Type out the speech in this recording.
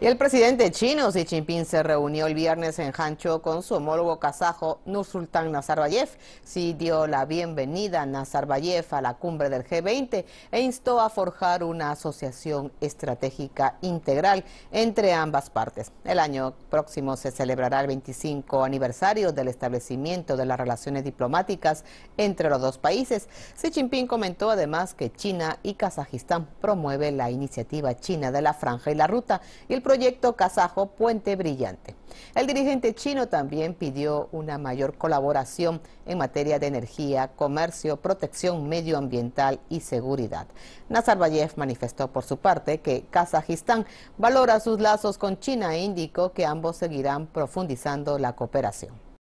el presidente chino Xi Jinping se reunió el viernes en Hancho con su homólogo kazajo Nursultan Nazarbayev. Sí dio la bienvenida a Nazarbayev a la cumbre del G20 e instó a forjar una asociación estratégica integral entre ambas partes. El año próximo se celebrará el 25 aniversario del establecimiento de las relaciones diplomáticas entre los dos países. Xi Jinping comentó además que China y Kazajistán promueven la iniciativa china de la franja y la ruta y el proyecto kazajo Puente Brillante. El dirigente chino también pidió una mayor colaboración en materia de energía, comercio, protección medioambiental y seguridad. Nazarbayev manifestó por su parte que Kazajistán valora sus lazos con China e indicó que ambos seguirán profundizando la cooperación.